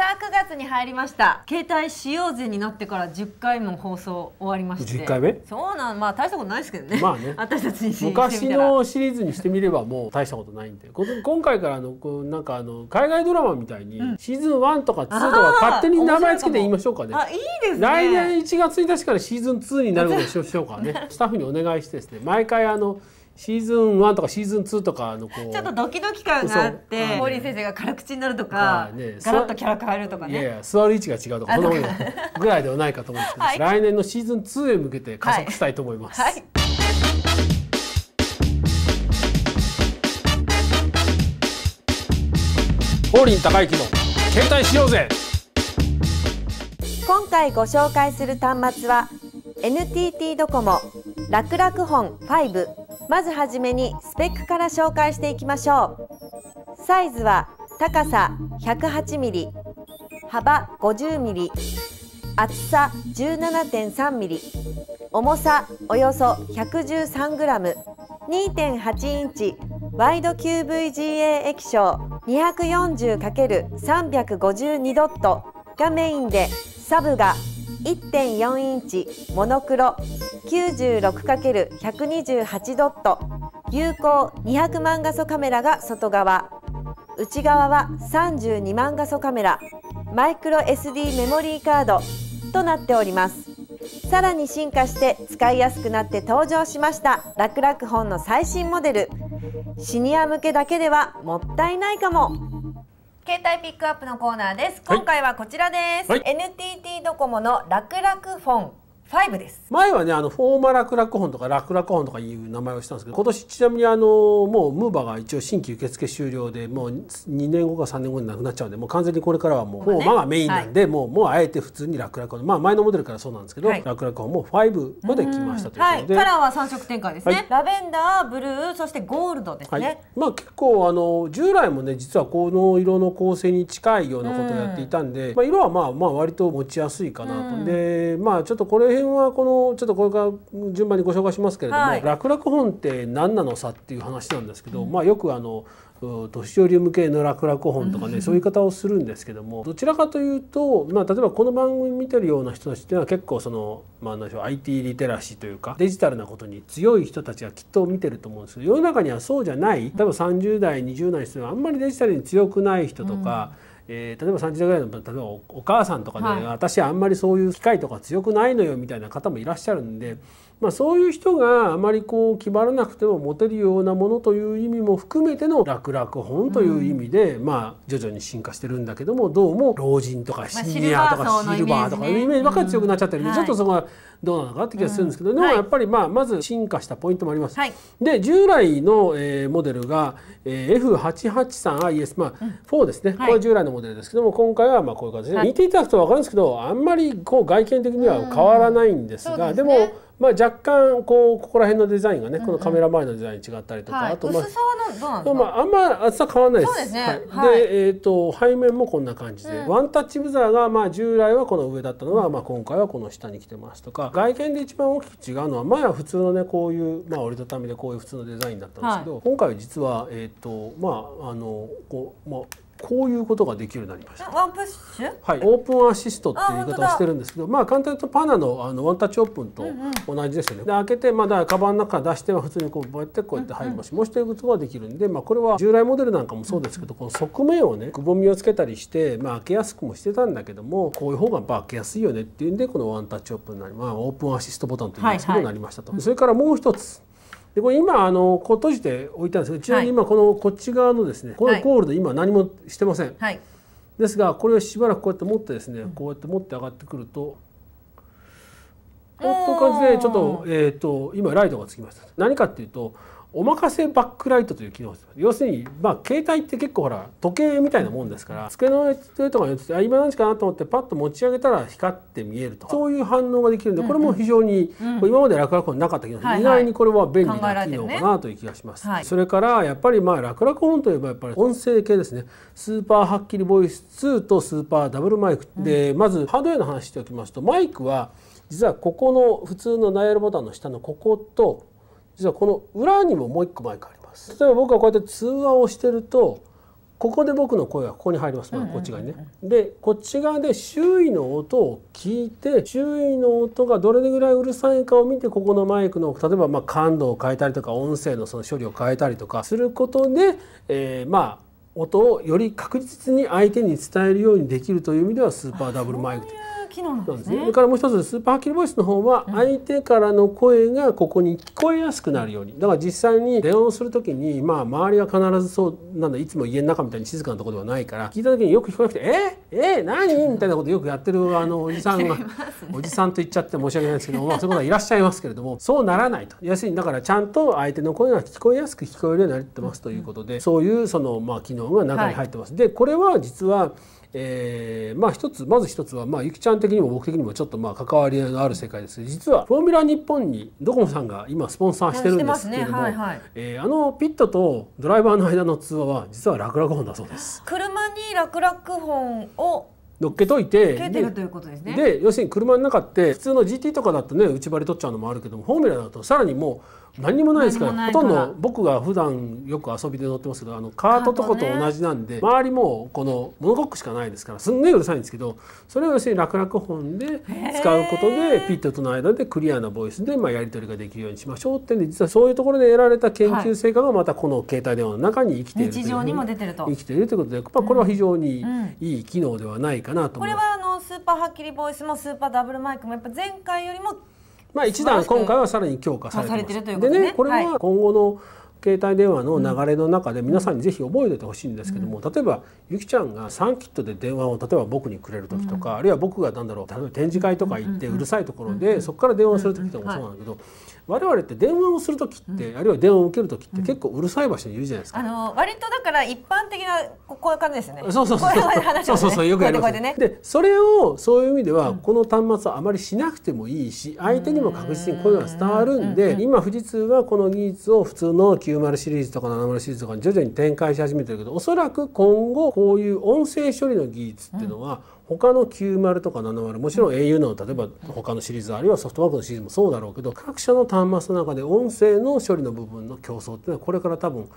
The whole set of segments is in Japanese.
さあ9月に入りました携帯使用税になってから10回も放送終わりまして10回目そうなんまあ大したことないですけどねまあね 私たちに昔のシリーズにしてみればもう大したことないんで今回からのこうなんかあの海外ドラマみたいにシーズン1とか2とか勝手に名前つけて言いましょうかねあいいですね来年1月1日からシーズン2になることにしょうかねスタッフにお願いしてですね毎回あのシーズン1とかシーズン2とかのこうちょっとドキドキ感があってーリー先生が辛口になるとか、ね、ガラッとキャラ変えるとかねいやいや座る位置が違うとかそんぐらいではないかと思うんですけど、はい、来年のシーズン2へ向けて加速したいと思います。はいはい法輪高機能携帯しようぜ今回ご紹介する端末は NTT ドコモ楽楽本ファイ5まずはじめにスペックから紹介していきましょうサイズは高さ 108mm 幅 50mm 厚さ 17.3mm 重さおよそ 113g2.8 インチワイド QVGA 液晶 240×352 ドットがメインでサブが1.4インチモノクロける百二十八ドット有効200万画素カメラが外側内側は32万画素カメラマイクロ SD メモリーカードとなっておりますさらに進化して使いやすくなって登場しましたらくラク本の最新モデルシニア向けだけではもったいないかも携帯ピックアップのコーナーです。今回はこちらです。はい、NTT ドコモの楽々フォン5です前はねあのフォーマラクラクホンとかラクラクホンとかいう名前をしたんですけど今年ちなみにあのもうムーバーが一応新規受付終了でもう2年後か3年後になくなっちゃうんでもう完全にこれからはもうフォーマがメインなんで、はい、もうもうあえて普通にラクラクホンまあ前のモデルからそうなんですけど、はい、ラクラクホンも5まで来ましたということで、はい、カラーは3色展開ですね、はい、ラベンダーブルーそしてゴールドですね、まあ結構あの従来もね実はこの色の構成に近いようなことをやっていたんで、んまあ、色はまあまあ割と持ちやすいかなと、でまあちょっとこれ辺はこのちょっとこれから順番にご紹介しますけれども、はい、楽々本って何なのさっていう話なんですけど、うん、まあよくあの年寄り向けの楽々本とかね、うん、そういう言い方をするんですけどもどちらかというと、まあ、例えばこの番組見てるような人たちっていうのは結構その、まあ、何でしょう IT リテラシーというかデジタルなことに強い人たちはきっと見てると思うんですけど世の中にはそうじゃない多分30代20代の人はあんまりデジタルに強くない人とか。うんえー、例えば30代ぐらいの例えばお母さんとかで、ね、はい、私あんまりそういう機会とか強くないのよみたいな方もいらっしゃるんでまあ、そういう人があまりこう気張らなくても持てるようなものという意味も含めての楽々本という意味で、うん、まあ徐々に進化してるんだけどもどうも老人とかシニアとかシルバーとかいうイメージばかり強くなっちゃってるんで、うん、ちょっとそこはどうなのかって気がするんですけど、うん、でもやっぱりまあまず進化したポイントもあります。はい、で従来の、えモデルが、え F883IS、まあ、4ですね、はこれ従来のモデルですけども今回はまあこういう形で、見ていただくと分かるんですけどあんまりこう外見的には変わらないんですが、ですね、でもまあ、若干こうここら辺のデザインがね、このカメラ前のデザイン違ったりとか、あと、まあ、薄さはどうなんまあ、あんま厚さ変わらないです。で、ねはい、えっ、ー、と背面もこんな感じで、うん、ワンタッチブザーがまあ従来はこの上だったのが、まあ、今回はこの下に来てますとか外見で一番大きく違うのは前は普通のねこういう、まあ、折りたたみでこういう普通のデザインだったんですけど、はい、今回は実は、えっ、ー、とまああのこうまあこういうことができるようになりました。ワンプッシュ？はい、オープンアシストっていう言い方をしてるんですけど、まあ簡単に言うとパナのあのワンタッチオープンと同じですよね。うんうん、で開けてまあだカバンの中出しては普通にこうやってこうやって入ります。もしということができるんで、まあこれは従来モデルなんかもそうですけど、この側面をねくぼみをつけたりして、まあ開けやすくもしてたんだけども、こういう方がまあ開けやすいよねっていうんでこのワンタッチオープンなり、まあオープンアシストボタンというのがなりましたと。はいはい、それからもう一つ。でこれ今あのこう閉じて置いたんですけどちなみに今このこっち側のですね、はい、このゴールド今何もしてません、はい、ですがこれをしばらくこうやって持ってですね、こうやって持って上がってくるとおっとう感じでちょっと,、えと、と今ライトがつきました何かっていうとおかせバックライトという機能です要するに、まあ、携帯って結構ほら時計みたいなもんですから机の上とかにあ今何時かなと思ってパッと持ち上げたら光って見えるとそういう反応ができるんでこれも非常に、今まで楽々なかったけど、意外にこれは便利な機能かなという気がします。それからやっぱりまあ楽々本といえばやっぱり音声系ですねスーパーはっきりボイス2とスーパーダブルマイク、でまずハードウェアの話しておきますとマイクは実はここの普通のナイアルボタンの下のここと実はこの裏にももう一個マイクあります例えば僕がこうやって通話をしてるとここで僕の声がここに入ります、まあ、こっち側にね。でこっち側で周囲の音を聞いて周囲の音がどれぐらいうるさいかを見てここのマイクの例えばまあ感度を変えたりとか音声のその処理を変えたりとかすることで、えー、まあ音をより確実に相手に伝えるようにできるという意味ではスーパーダブルマイク。機能なんですね。そ、ね、からもう一つスーパーハッキルボイスの方は相手からの声がここに聞こえやすくなるように、だから実際に電話をする時にまあ周りは必ずそうなんだいつも家の中みたいに静かなところではないから聞いた時によく聞こえなくて「えー、えー、何?」みたいなことよくやってる あのおじさんが、ね、おじさんと言っちゃって申し訳ないですけどまあ、そういう方いらっしゃいますけれどもそうならないと要するにだからちゃんと相手の声が聞こえやすく聞こえるようになってますということで、そういうそのまあ機能が中に入ってます。はい、でこれは実はえー、まあ一つまず一つはまあゆきちゃん的にも僕的にもちょっとまあ関わりのある世界です実はフォーミュラ日本にドコモさんが今スポンサーしてるんですけども、あのピットとドライバーの間の通話は実は楽々本だそうです。車に楽々本を乗っけといてで、要するに車の中って普通の GT とかだとね内張り取っちゃうのもあるけどもフォーミュラだとさらにもう何もないですからほとんど僕が普段よく遊びで乗ってますけどあのカートとこと同じなんで、ね、周りもこのモノコックしかないですからすんげえうるさいんですけどそれを要するに楽々本で使うことでピットとの間でクリアなボイスでまあやり取りができるようにしましょうってんで実はそういうところで得られた研究成果がまたこの携帯電話の中に生きている日常にも出てると生きているということで、まあ、これは非常にいい機能ではないかなと思います。うんうん、これはあのスーパーはっきりボイスもスーパーダブルマイクもやっぱ前回よりもまあ、一段今回はさらに強化されてるということでねこれは今後の、携帯電話の流れの中で皆さんにぜひ覚えておいてほしいんですけども、うん、例えばゆきちゃんが3キットで電話を例えば僕にくれる時とか、うん、あるいは僕が何だろう例えば展示会とか行ってうるさいところで、うん、そこから電話する時とかもそうなんだけど、我々って電話をする時って、うん、あるいは電話を受ける時って結構うるさい場所にいるじゃないですか、うん、あの割とだから一般的なこういう感じですねそうそうそうそうそうそうよくやりますねでそれをそういう意味では、この端末はあまりしなくてもいいし相手にも確実にこうういのが伝わるんで、今富士通はこの技術を普通の90シリーズとか70シリーズとかに徐々に展開し始めてるけどおそらく今後こういう音声処理の技術っていうのは、うん他の90とか70もちろん au の例えば他のシリーズあるいはソフトバンクのシリーズもそうだろうけど各社の端末の中で音声の処理の部分の競争っていうのはこれから多分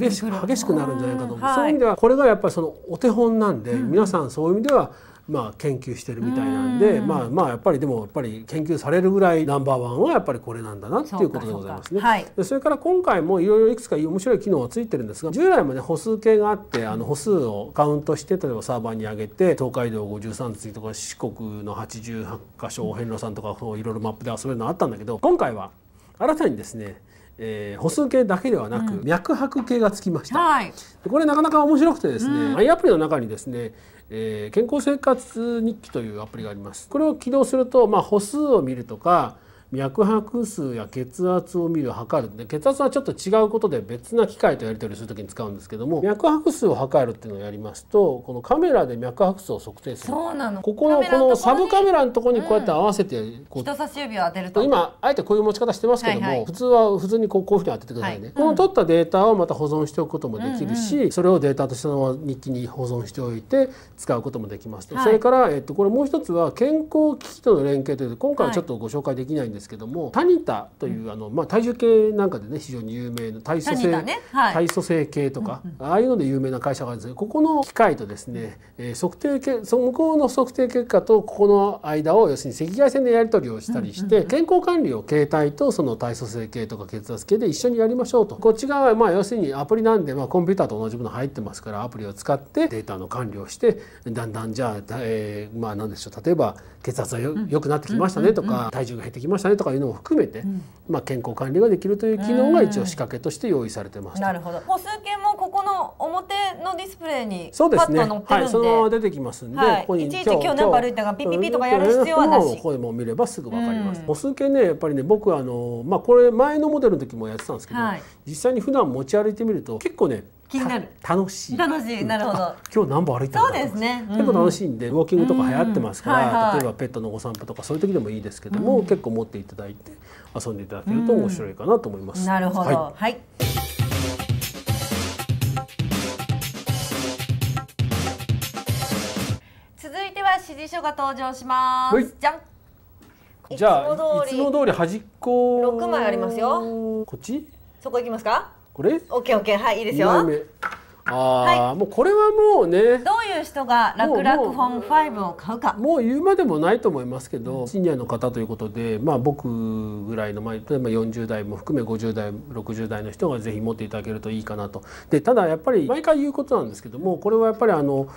激し激しくなるんじゃないかと思う、はい、そういう意味ではこれがやっぱりそのお手本なんで、皆さんそういう意味ではまあ、研究してるみたいなんで、んまあ、まあやっぱりでもやっぱり研究されるぐらいナンバーワンはやっぱりこれなんだなっていうことでございますね。そはい、それから今回もいろいろいくつか面白い機能がついてるんですが従来もね歩数計があってあの歩数をカウントして例えばサーバーに上げて東海道53次とか四国の88箇所お遍路さんとかいろいろマップで遊べるのあったんだけど今回は新たにですねえー、歩数計だけではなく、うん、脈拍計がつきました、はい、これなかなか面白くてですね、うん、アプリの中にですね、えー、健康生活日記というアプリがありますこれを起動すると、まあ、歩数を見るとか脈拍数や血圧を見る測るで血圧はちょっと違うことで別な機械とやり取りする時に使うんですけども脈拍数を測るっていうのをやりますとこのカメラで脈拍数を測定するそうなのここのこのサブカメラのところにこうやって合わせて、うん、人差し指を当てると今あえてこういう持ち方してますけども、はいはい、普通は普通にこうこういうふうに当ててくださいね、はい、この取ったデータをまた保存しておくこともできるし、うんうん、それをデータとしての日記に保存しておいて使うこともできますと、はい、それから、えっと、これもう一つは健康機器との連携という今回はちょっとご紹介できないんですですけどもタニタというあの、まあ、体重計なんかでね非常に有名な体組成、ねはい、体組成計とか、うんうん、ああいうので有名な会社があるんですけどここの機械とですね、えー、測定けその向こうの測定結果とここの間を要するに赤外線でやり取りをしたりして、健康管理を携帯とその体組成計とか血圧計で一緒にやりましょうとこっち側はまあ要するにアプリなんで、まあ、コンピューターと同じもの入ってますからアプリを使ってデータの管理をしてだんだんじゃあ、えー、まあ何でしょう例えば血圧がよ,、よくなってきましたねとか、体重が減ってきましたされとかいうのも含めて、うん、まあ、健康管理ができるという機能が一応仕掛けとして用意されてます、なるほど歩数計もここの表のディスプレイにパッと載ってるんで、ね、はい、そのまま出てきますんで、はい、ここにいちいち今日何歩歩いたかピピピとかやる必要はなしここでも見ればすぐわかります、歩数計ねやっぱりね僕あの、まあ、これ前のモデルの時もやってたんですけど、はい、実際に普段持ち歩いてみると結構ね気になる楽しい楽しいなるほど、今日何歩歩いたんそうですね、結構楽しいんでウォーキングとか流行ってますから、例えばペットのお散歩とかそういう時でもいいですけども、結構持っていただいて遊んでいただけると面白いかなと思います、なるほどはい、続いては指示書が登場します、じゃんじゃあいつも通り端っこ六枚ありますよ。こっち？そこ行きますか？これオッケーオッケーはいいいですよああ、はい、もうこれはもうねどういう人が楽々フォンファイブを買うかもう言うまでもないと思いますけどシニアの方ということで、まあ、僕ぐらいの、まあ、例えば40代も含め五十代六十代の人がぜひ持っていただけるといいかなとでただやっぱり毎回言うことなんですけどもこれはやっぱりあの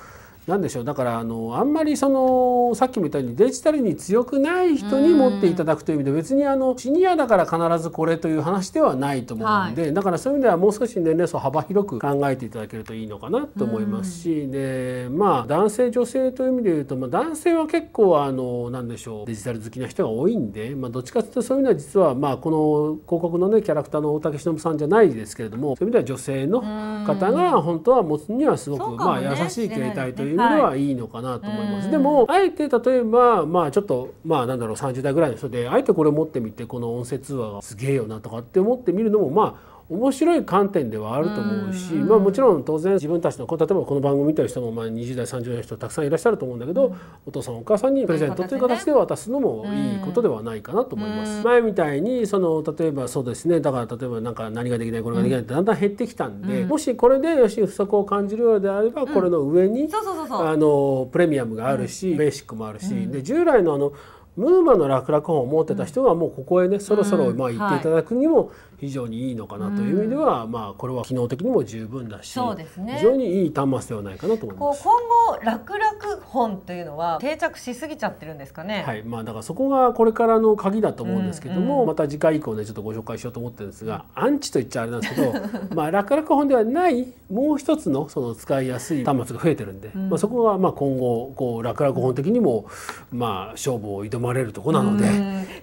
何でしょうだからあのあんまりそのさっきも言ったようにデジタルに強くない人に持っていただくという意味で別にあのシニアだから必ずこれという話ではないと思うんで、はい、だからそういう意味ではもう少し年齢層幅広く考えていただけるといいのかなと思いますしでまあ男性女性という意味で言うと、まあ、男性は結構あの何でしょうデジタル好きな人が多いんで、まあ、どっちかというとそういうのは実はまあこの広告のねキャラクターの大竹しのぶさんじゃないですけれどもそういう意味では女性の方が本当は持つにはすごくまあ優しい形態といううのはいいのかなと思います。はい、でもあえて例えばまあちょっとまあなんだろう30代ぐらいの人であえてこれ持ってみてこの音声通話がすげえよなとかって思ってみるのもまあ面白い観点ではあると思うし、うんうん、まあ、もちろん当然自分たちの例えばこの番組見てる人もまあ20代30代の人たくさんいらっしゃると思うんだけど、うん、お父さんお母さんにプレゼントという形で渡すのもいいことではないかなと思います。うん、前みたいにその例えばそうですねだから例えばなんか何ができないこれができないってだんだん減ってきたんで、もしこれでよし不足を感じるようであればこれの上にプレミアムがあるし、ベーシックもあるし、で従来のあのムーマの楽々本を持ってた人はもうここへね、そろそろまあ行っていただくにも非常にいいのかなという意味では、まあこれは機能的にも十分だし、そうですね、非常にいい端末ではないかなと思います。今後楽々本というのは定着しすぎちゃってるんですかね。はい、まあだからそこがこれからの鍵だと思うんですけども、うんうん、また次回以降ねちょっとご紹介しようと思ってるんですが、アンチと言っちゃあれなんですけど、まあ楽々本ではないもう一つのその使いやすい端末が増えてるんで、うん、まあそこがまあ今後こう楽々本的にもまあ勝負を挑ままれるとこなので、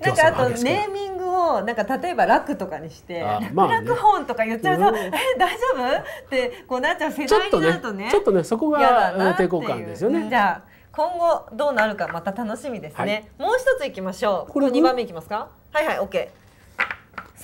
なんかあとネーミングをなんか例えば楽とかにして楽楽本とか言っちゃうと、ね、え大丈夫ってこうなっちゃう世代になるとねちょっとねそこが抵抗感ですよね。じゃ今後どうなるかまた楽しみですね。はい、もう一ついきましょう。これ二番目いきますか。はいはいオッケー。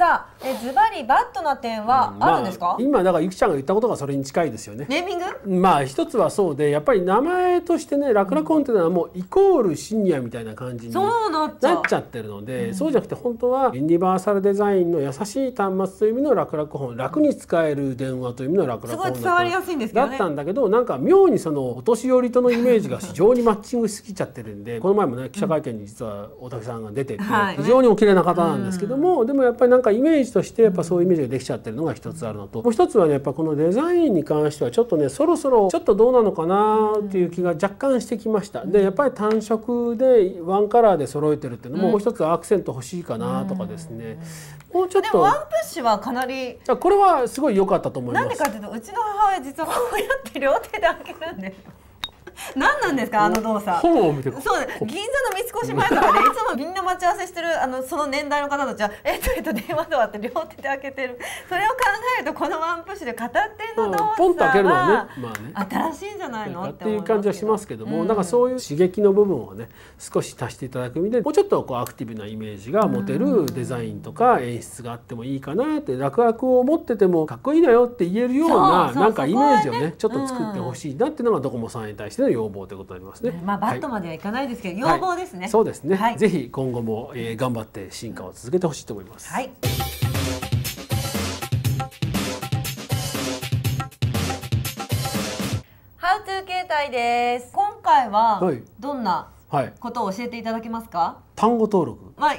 さあえズバリバットな点はあるんですか、まあ、今だからゆきちゃんが言ったことがそれに近いですよねネーミングまあ一つはそうでやっぱり名前としてねラクラコンっていうのはもうイコールシニアみたいな感じになっちゃってるので、うん、そうじゃなくて本当はユニバーサルデザインの優しい端末という意味のラクラコン楽に使える電話という意味のラクラコンすごい伝わりやすいんですけど、ね、だったんだけどなんか妙にそのお年寄りとのイメージが非常にマッチングしすぎちゃってるんでこの前もね記者会見に実は大竹さんが出てて、非常にお綺麗な方なんですけども、でもやっぱりなんかかイメージとしてやっぱそういうイメージができちゃってるのが一つあるのともう一つはねやっぱこのデザインに関してはちょっとねそろそろちょっとどうなのかなっていう気が若干してきましたでやっぱり単色でワンカラーで揃えてるっていうのももう一つアクセント欲しいかなとかですねもうちょっとワンプッシュはかなりこれはすごい良かったと思いますなんでかっていうとうちの母親実はこうやって両手で開けるんです何なんですかあの動作そう銀座の三越前とかでいつもみんな待ち合わせしてるあのその年代の方たちは「えっとえっと電話ドア」って両手で開けてるそれを考えるとこのワンプッシュで片手の動作は、新しいんじゃないのっていう感じはしますけども、うん、なんかそういう刺激の部分をね少し足していただく意味でもうちょっとこうアクティブなイメージが持てるデザインとか演出があってもいいかなって楽々を持っててもかっこいいなよって言えるようななんかイメージをねちょっと作ってほしいなっていうのがドコモさんに対してのの要望ということになりますね。まあバットまではいかないですけど、はい、要望ですね、はい、そうですね。はい、ぜひ今後も、えー、頑張って進化を続けてほしいと思います。はい。ハウトゥー携帯です。今回はどんなことを教えていただけますか。単語登録。まあ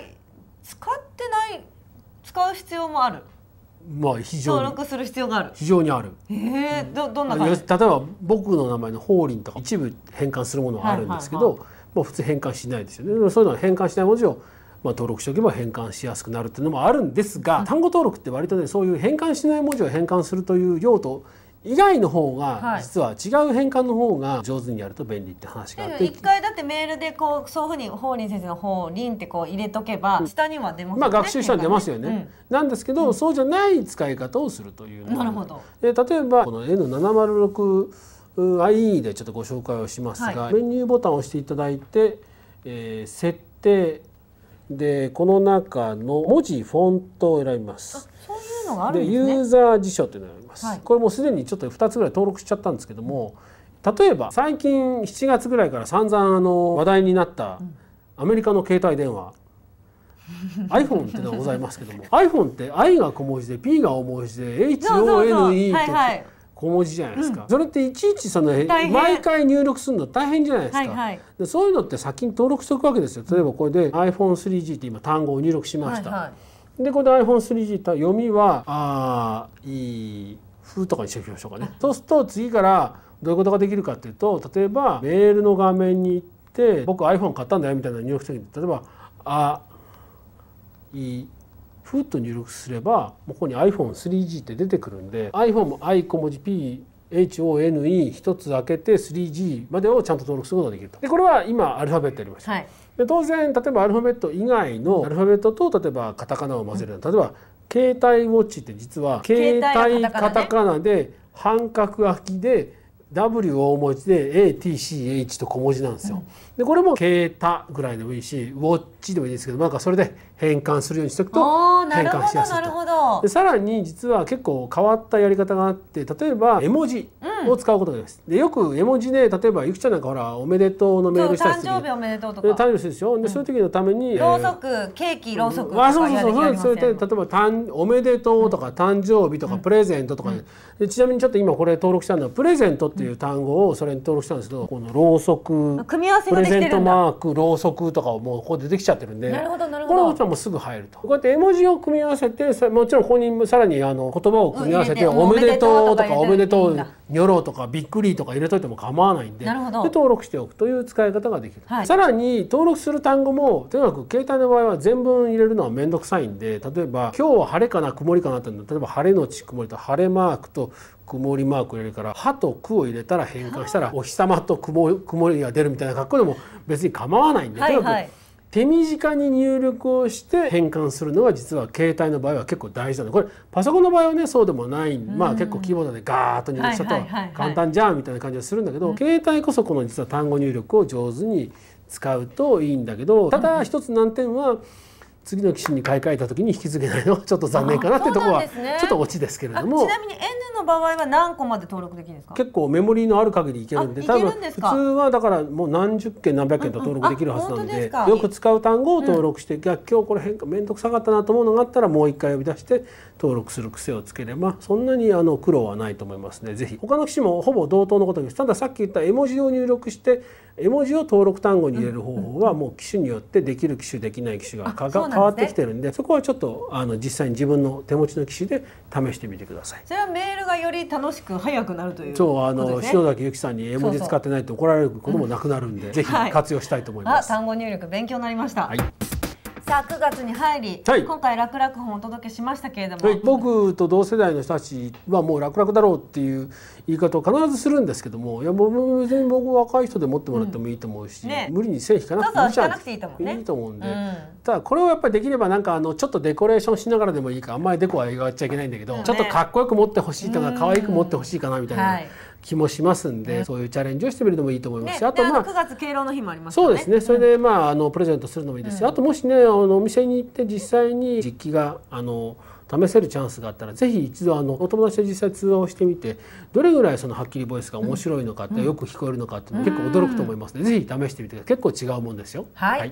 使ってない使う必要もある。まあ、非常に登録する必要がある非常にある、えー、どどんな例えば僕の名前の法輪とか一部変換するものはあるんですけど、はいはいはい、普通変換しないですよねそういうのは変換しない文字をまあ、登録しておけば変換しやすくなるっていうのもあるんですが、単語登録って割とねそういう変換しない文字を変換するという用途以外の方が、実は違う変換の方が上手にやると便利って話があって一回だってメールでこうそういうふうに法林先生の法林ってこう入れとけば下には出ますよね、まあ、学習したら出ますよね、うん、なんですけど、うん、そうじゃない使い方をするというなるほどで例えばこの N706IE でちょっとご紹介をしますが、はい、メニューボタンを押していただいて、えー、設定でこの中の文字フォントを選びます。のがあるんですね。ユーザー辞書というのがあります、はい、これもうすでにちょっと二つぐらい登録しちゃったんですけども例えば最近七月ぐらいから散々あの話題になったアメリカの携帯電話、うん、iPhone っていうのがございますけども iPhone って I が小文字で P が大文字で HONE って小文字じゃないですか、うん、それっていちいちその毎回入力するの大変じゃないですか、はいはい、でそういうのって先に登録しておくわけですよ例えばこれで iPhone3G って今単語を入力しました。はいはいでこの iPhone3G と読みは「あいいふ」とかにしておきましょうかね。そうすると次からどういうことができるかっていうと例えばメールの画面に行って「僕 iPhone 買ったんだよ」みたいな入力した時例えば「あいふ」と入力すればここに iPhone3G って出てくるんで iPhone も i 小文字 p HONE 一つ開けて 3G までをちゃんと登録することができると。でこれは今アルファベットやりました。はいで当然例えばアルファベット以外のアルファベットと例えばカタカナを混ぜる例えば携帯ウォッチって実は携帯カタカナで半角空きで W を大文字で ATCH と小文字なんですよ。でこれも「ケータ」ぐらいでもいいし「ウォッチ」でもいいですけどなんかそれで変換するようにしておくと変換しやすいと。でさらに実は結構変わったやり方があって例えば絵文字を使うことです。でよく絵文字で例えばゆきちゃんなんかほら「おめでとう」のメールしたりする誕生日おめでとうとか。誕生日でしょ。で、うん、そういう時のために、ろうそくケーキろうそくとかあそうそうそうそう例えばたん「おめでとう」とか「誕生日」とか「プレゼント」とか、ね、ちなみにちょっと今これ登録したのは「プレゼント」ってっていう単語をそれに登録したんですけど、このろうそく組み合わせプレゼントマークろうそくとかをもうここでできちゃってるんでなるほどなるほどこれはもうすぐ入るとこうやって絵文字を組み合わせてもちろんここにさらにあの言葉を組み合わせて「おめでとう」とか「おめでとう」にょろとかびっくりとか入れといても構わないんでで登録しておくという使い方ができる、はい、さらに登録する単語もとにかく携帯の場合は全文入れるのは面倒くさいんで例えば「今日は晴れかな曇りかな」って例えば「晴れのち曇り」と「晴れマーク」と曇りマーク入れるから「は」と「く」を入れたら変換したら「お日様と曇曇りが出る」みたいな格好でも別に構わないんで、はい手短に入力をして変換するのが実は携帯の場合は結構大事なのこれパソコンの場合はねそうでもない、まあ結構キーボードでガーッと入力したと簡単じゃんみたいな感じがするんだけど、携帯こそこの実は単語入力を上手に使うといいんだけどただ一つ難点は、うん次の機種に買い替えた時に引き継げないのはちょっと残念かなってところはちょっとオチですけれども、ね、ちなみに N の場合は何個まで登録できるんですか結構メモリーのある限りいけるんで多分普通はだからもう何十件何百件と登録できるはずなんでうんうんで、よく使う単語を登録して、うん、今日これ変化面倒くさかったなと思うのがあったらもう一回呼び出して登録する癖をつければそんなにあの苦労はないと思いますねぜひ他の機種もほぼ同等のことですたださっき言った絵文字を入力して絵文字を登録単語に入れる方法はもう機種によってできる機種できない機種がかか変わってきてるんで、ね、そこはちょっとあの実際に自分の手持ちの機種で試してみてくださいそれはメールがより楽しく早くなるというそうあの、ね、篠崎由紀さんに絵文字使ってないと怒られることもなくなるんで、そうそうぜひ活用したいと思います、はい、単語入力勉強になりました、はいさあ9月に入り、はい、今回楽々本をお届けしましたけれども、はい、僕と同世代の人たちはもう楽々だろうっていう言い方を必ずするんですけどもいやも別に僕若い人で持ってもらってもいいと思うし、うんね、無理に線引かなくていいいと思う、いいと思うんで、うん、ただこれをやっぱりできればなんかあのちょっとデコレーションしながらでもいいかあんまりデコは描っちゃいけないんだけど、ね、ちょっとかっこよく持ってほしいとか可愛く持ってほしいかなみたいな。はい気もしますんで、ね、そういうチャレンジをしてみるのもいいと思いますし、ね、あとまあ9月敬老の日もあります、ね、そうですねそれでまああのプレゼントするのもいいですし、うん、あともしねあのお店に行って実際に実機があの試せるチャンスがあったらぜひ一度あのお友達と実際通話をしてみてどれぐらいそのはっきりボイスが面白いのかって、うん、よく聞こえるのかって結構驚くと思いますので、うん、ぜひ試してみて結構違うもんですよ。はい、はい